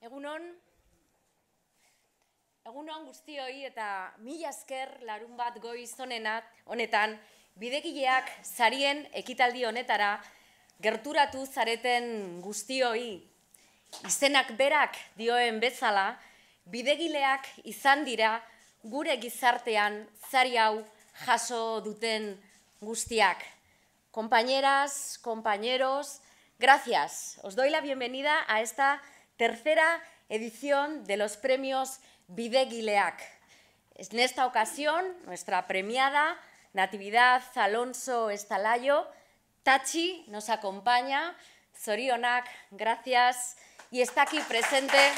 Egunon, egunon guztioi eta mila asker larun bat goiz honetan, bidegileak zarien ekitaldi honetara gerturatu zareten guztioi. Izenak berak dioen bezala, bidegileak izan dira gure gizartean zari hau jaso duten guztiak. Kompañeras, kompañeros, gracias. Os doila bienvenida a esta presentación tercera edición de los premios Videguileac. En esta ocasión, nuestra premiada Natividad Alonso Estalayo, Tachi nos acompaña, Zorionak, gracias, y está aquí presente.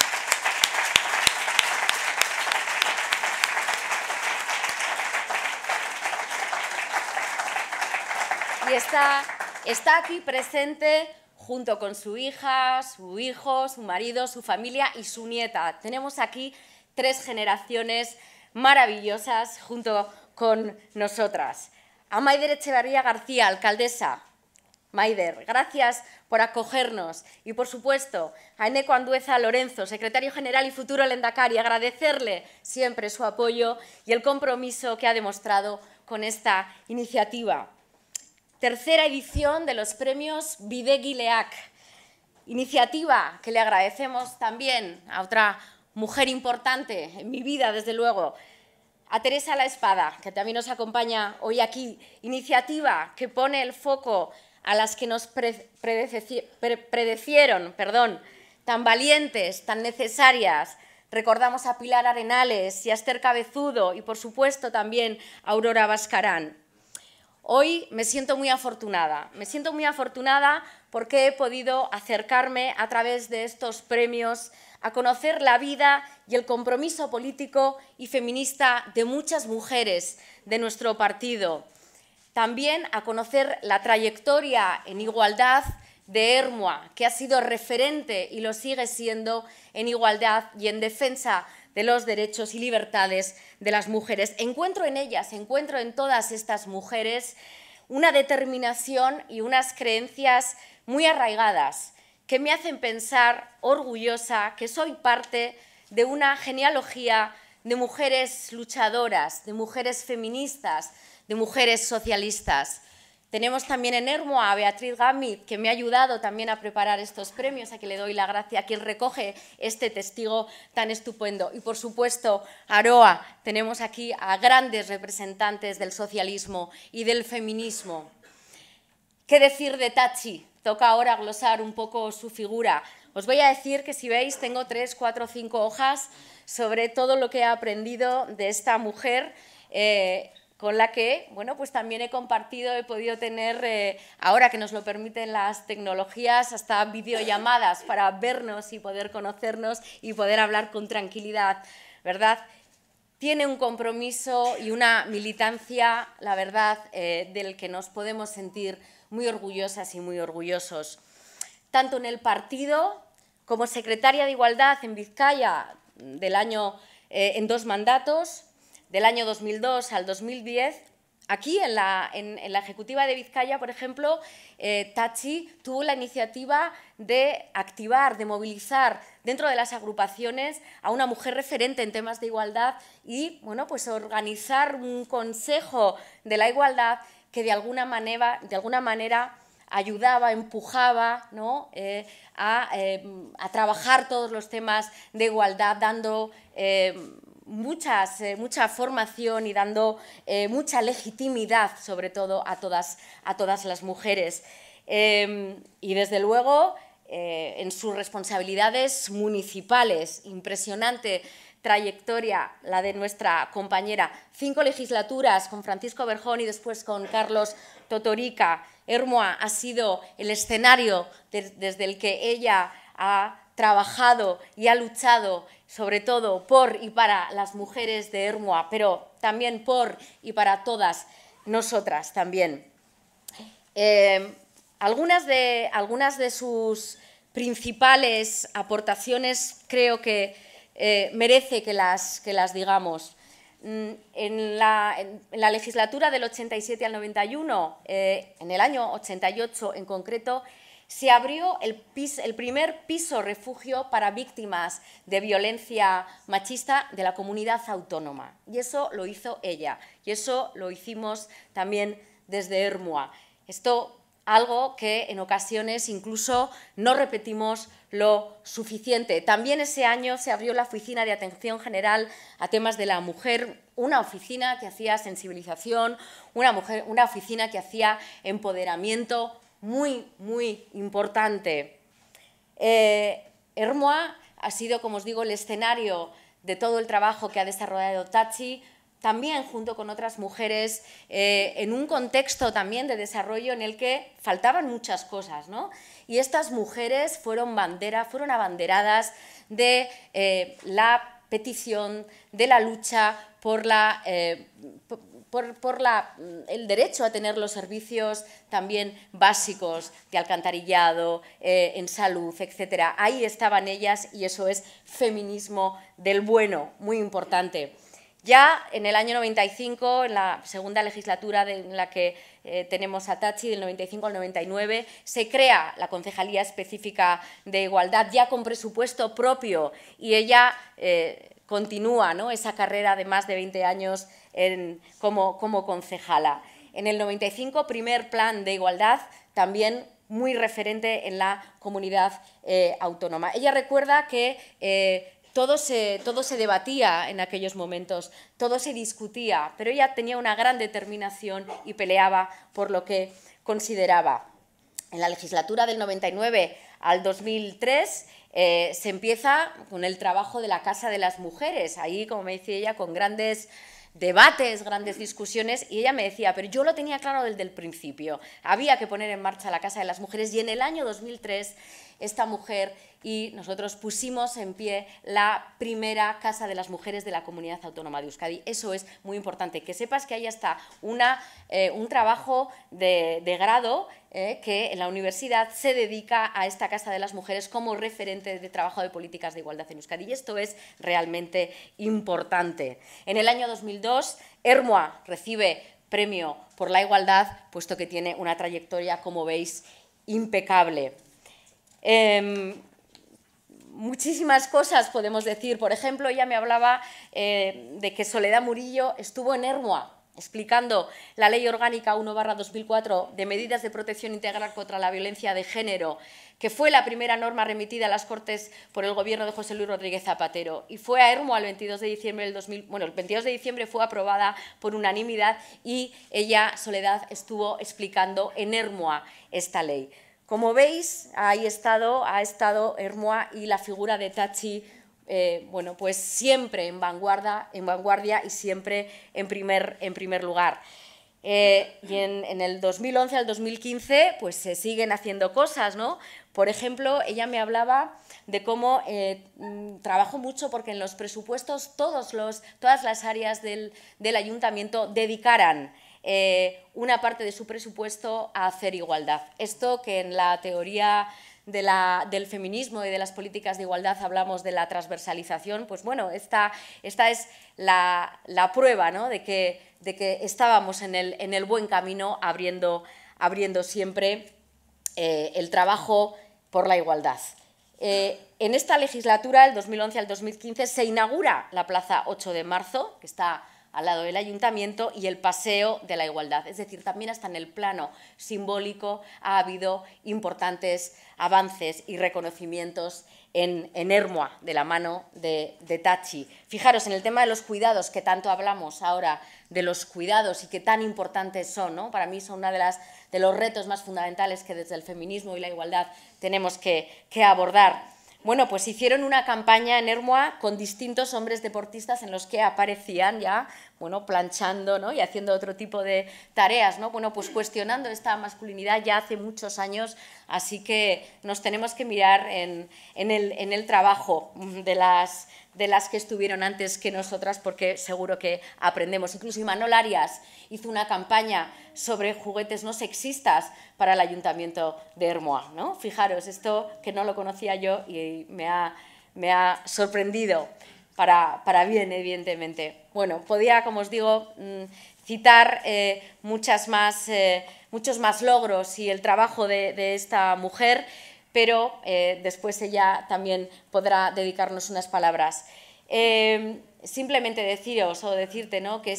Y está aquí presente junto con su hija, su hijo, su marido, su familia y su nieta. Tenemos aquí tres generaciones maravillosas junto con nosotras. A Maider Echevarría García, alcaldesa. Maider, gracias por acogernos y, por supuesto, a Eneco Andueza Lorenzo, secretario general y futuro Lendakari, agradecerle siempre su apoyo y el compromiso que ha demostrado con esta iniciativa tercera edición de los premios Bideguileac, iniciativa que le agradecemos también a otra mujer importante en mi vida, desde luego, a Teresa La Espada, que también nos acompaña hoy aquí, iniciativa que pone el foco a las que nos predecieron, perdón, tan valientes, tan necesarias. Recordamos a Pilar Arenales y a Esther Cabezudo y, por supuesto, también a Aurora Bascarán. Hoy me siento muy afortunada, me siento muy afortunada porque he podido acercarme a través de estos premios a conocer la vida y el compromiso político y feminista de muchas mujeres de nuestro partido. También a conocer la trayectoria en igualdad de Hermua, que ha sido referente y lo sigue siendo en igualdad y en defensa de los derechos y libertades de las mujeres. Encuentro en ellas, encuentro en todas estas mujeres una determinación y unas creencias muy arraigadas que me hacen pensar orgullosa que soy parte de una genealogía de mujeres luchadoras, de mujeres feministas, de mujeres socialistas. Tenemos también en Hermo a Beatriz Gamit, que me ha ayudado también a preparar estos premios, a que le doy la gracia, a quien recoge este testigo tan estupendo. Y por supuesto, Aroa, tenemos aquí a grandes representantes del socialismo y del feminismo. ¿Qué decir de Tachi? Toca ahora glosar un poco su figura. Os voy a decir que si veis, tengo tres, cuatro, cinco hojas sobre todo lo que he aprendido de esta mujer. Eh, con la que, bueno, pues también he compartido, he podido tener, eh, ahora que nos lo permiten las tecnologías, hasta videollamadas para vernos y poder conocernos y poder hablar con tranquilidad, ¿verdad? Tiene un compromiso y una militancia, la verdad, eh, del que nos podemos sentir muy orgullosas y muy orgullosos. Tanto en el partido como secretaria de Igualdad en Vizcaya del año eh, en dos mandatos, del año 2002 al 2010, aquí en la, en, la Ejecutiva de Vizcaya, por ejemplo, eh, Tachi tuvo la iniciativa de activar, de movilizar dentro de las agrupaciones a una mujer referente en temas de igualdad y bueno, pues organizar un consejo de la igualdad que de alguna manera, de alguna manera ayudaba, empujaba ¿no? Eh, a, eh, a, trabajar todos los temas de igualdad, dando eh, mucha formación y dando eh, mucha legitimidad, sobre todo, a todas, las mujeres. Em, y desde luego, eh, en sus responsabilidades municipales, impresionante trayectoria, la de nuestra compañera. Cinco legislaturas con Francisco Berjón y después con Carlos Totorica. Hermoa ha sido el escenario desde el que ella ha trabajado y ha luchado sobre todo por y para las mujeres de Hermoa, pero también por y para todas nosotras también. Eh, algunas, de, algunas de sus principales aportaciones creo que eh, merece que las, que las digamos. Mm, en la, legislatura del 87 al 91, eh, en el año 88 en concreto, se abrió el, primer piso refugio para víctimas de violencia machista de la comunidad autónoma. Y eso lo hizo ella. Y eso lo hicimos también desde Hermua. Esto algo que en ocasiones incluso no repetimos lo suficiente. También ese año se abrió la Oficina de Atención General a Temas de la Mujer, una oficina que hacía sensibilización, una, mujer, una oficina que hacía empoderamiento muy, muy importante. Eh, ha sido, como os digo, el escenario de todo el trabajo que ha desarrollado Tachi, también junto con otras mujeres, eh, en un contexto también de desarrollo en el que faltaban muchas cosas, ¿no? Y estas mujeres fueron bandera, fueron abanderadas de eh, la petición de la lucha por, la, eh, por, mm, el derecho a tener los servicios también básicos de alcantarillado, eh, en salud, etc. Ahí estaban ellas y eso es feminismo del bueno, muy importante. Ya en el año 95, en la segunda legislatura en la que eh, tenemos a Tachi, del 95 al 99, se crea la Concejalía Específica de Igualdad, ya con presupuesto propio, y ella eh, continúa esa carrera de más de 20 años como, concejala. En el 95, primer plan de igualdad, también muy referente en la comunidad eh, autónoma. Ella recuerda que todo se, debatía en aquellos momentos, todo se discutía, pero ella tenía una gran determinación y peleaba por lo que consideraba. En la legislatura del 99 al 2003 eh, se empieza con el trabajo de la Casa de las Mujeres, ahí, como me decía ella, con grandes debates, grandes discusiones, y ella me decía, pero yo lo tenía claro desde el principio, había que poner en marcha la Casa de las Mujeres y en el año 2003 esta mujer y nosotros pusimos en pie la primera Casa de las Mujeres de la Comunidad Autónoma de Euskadi. Eso es muy importante, que sepas que ahí está eh, un trabajo de grado eh, que en la universidad se dedica a esta Casa de las Mujeres como referente de trabajo de políticas de igualdad en Euskadi. Y esto es realmente importante. En el año 2002, Hermoa recibe premio por la igualdad, puesto que tiene una trayectoria, como veis, impecable. Em, muchísimas cosas podemos decir. Por ejemplo, ella me hablaba eh, de que Soledad Murillo estuvo en Hermoa explicando la Ley Orgánica 1-2004 de medidas de protección integral contra la violencia de género, que fue la primera norma remitida a las Cortes por el Gobierno de José Luis Rodríguez Zapatero y fue a Hermoa el 22 de diciembre del 2000, bueno, el 22 de diciembre fue aprobada por unanimidad y ella, Soledad, estuvo explicando en Hermoa esta ley. Como veis, ahí ha estado, ha estado Hermoa y la figura de Tachi eh, bueno, pues siempre en vanguardia, en vanguardia y siempre en primer, lugar. Eh, y en, el 2011 al 2015, pues se siguen haciendo cosas, ¿no? Por ejemplo, ella me hablaba de cómo eh, mm, trabajo mucho porque en los presupuestos todas las áreas del, ayuntamiento dedicaran una parte de su presupuesto a hacer igualdad. Esto que en la teoría de la, del feminismo y de las políticas de igualdad hablamos de la transversalización, pues bueno, esta, es la, prueba de, que, estábamos en el, buen camino abriendo, siempre eh, el trabajo por la igualdad. Eh, en esta legislatura, el 2011 al 2015, se inaugura la Plaza 8 de Marzo, que está al lado del ayuntamiento y el paseo de la igualdad. Es decir, también hasta en el plano simbólico ha habido importantes avances y reconocimientos en, en Hermoa, de la mano de, de, Tachi. Fijaros en el tema de los cuidados, que tanto hablamos ahora de los cuidados y que tan importantes son, ¿no? Para mí son una de las de los retos más fundamentales que desde el feminismo y la igualdad tenemos que, que abordar. Bueno, pues hicieron una campaña en Hermoa con distintos hombres deportistas en los que aparecían ya planchando y haciendo otro tipo de tareas, ¿no? Bueno, pues cuestionando esta masculinidad ya hace muchos años, así que nos tenemos que mirar en, el, trabajo de las, de las que estuvieron antes que nosotras porque seguro que aprendemos. Incluso Imanol Arias hizo una campaña sobre juguetes no sexistas para el Ayuntamiento de Hermoa. ¿no? Fijaros, esto que no lo conocía yo y me ha, me ha sorprendido para, bien, evidentemente. Bueno, podía, como os digo, mm, citar eh, eh, muchos más logros y el trabajo de, esta mujer, pero eh, después ella también podrá dedicarnos unas palabras. Em, simplemente deciros o decirte ¿no? que,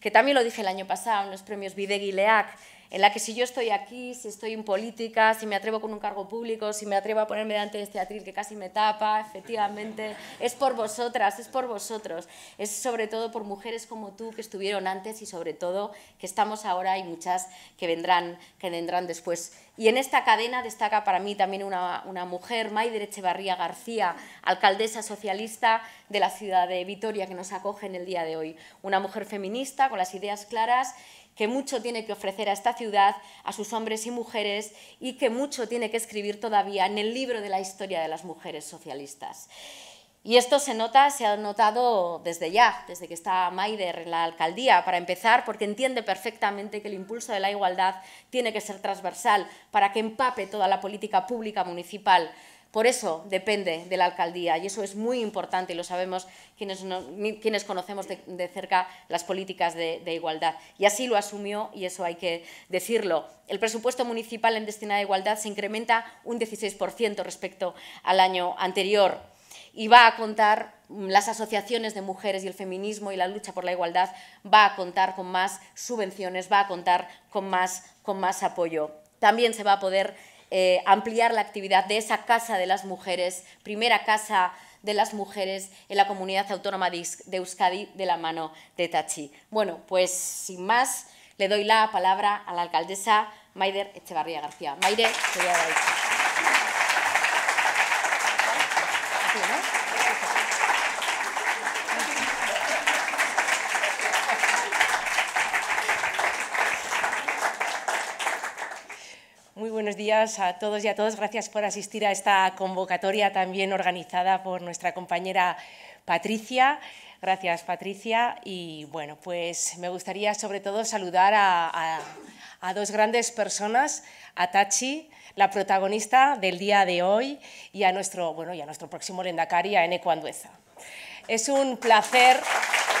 que también lo dije el año pasado en los premios Bidegui-Leac, en la que si yo estoy aquí, si estoy en política, si me atrevo con un cargo público, si me atrevo a ponerme delante de este atril que casi me tapa, efectivamente, es por vosotras, es por vosotros, es sobre todo por mujeres como tú que estuvieron antes y sobre todo que estamos ahora y muchas que vendrán, que vendrán después. Y en esta cadena destaca para mí también una, una mujer, Maider Echevarría García, alcaldesa socialista de la ciudad de Vitoria, que nos acoge en el día de hoy. Una mujer feminista con las ideas claras que mucho tiene que ofrecer a esta ciudad, a sus hombres y mujeres, y que mucho tiene que escribir todavía en el libro de la historia de las mujeres socialistas. Y esto se nota, se ha notado desde ya, desde que está Maider en la alcaldía, para empezar, porque entiende perfectamente que el impulso de la igualdad tiene que ser transversal para que empape toda la política pública municipal por eso depende de la alcaldía y eso es muy importante y lo sabemos quienes, conocemos de, cerca las políticas de, igualdad. Y así lo asumió y eso hay que decirlo. El presupuesto municipal en destinada a igualdad se incrementa un 16% respecto al año anterior y va a contar mm, las asociaciones de mujeres y el feminismo y la lucha por la igualdad va a contar con más subvenciones, va a contar con más apoyo. También se va a poder eh, ampliar la actividad de esa Casa de las Mujeres, primera Casa de las Mujeres en la Comunidad Autónoma de Euskadi de la mano de Tachi. Bueno, pues sin más, le doy la palabra a la alcaldesa Maider Echevarría García. Maire, te voy a dar a todos y a todas. Gracias por asistir a esta convocatoria también organizada por nuestra compañera Patricia. Gracias, Patricia. Y bueno, pues me gustaría sobre todo saludar a, dos grandes personas, a Tachi, la protagonista del día de hoy, y a nuestro, bueno, nuestro próximo lendacaria a Eneco Es un placer...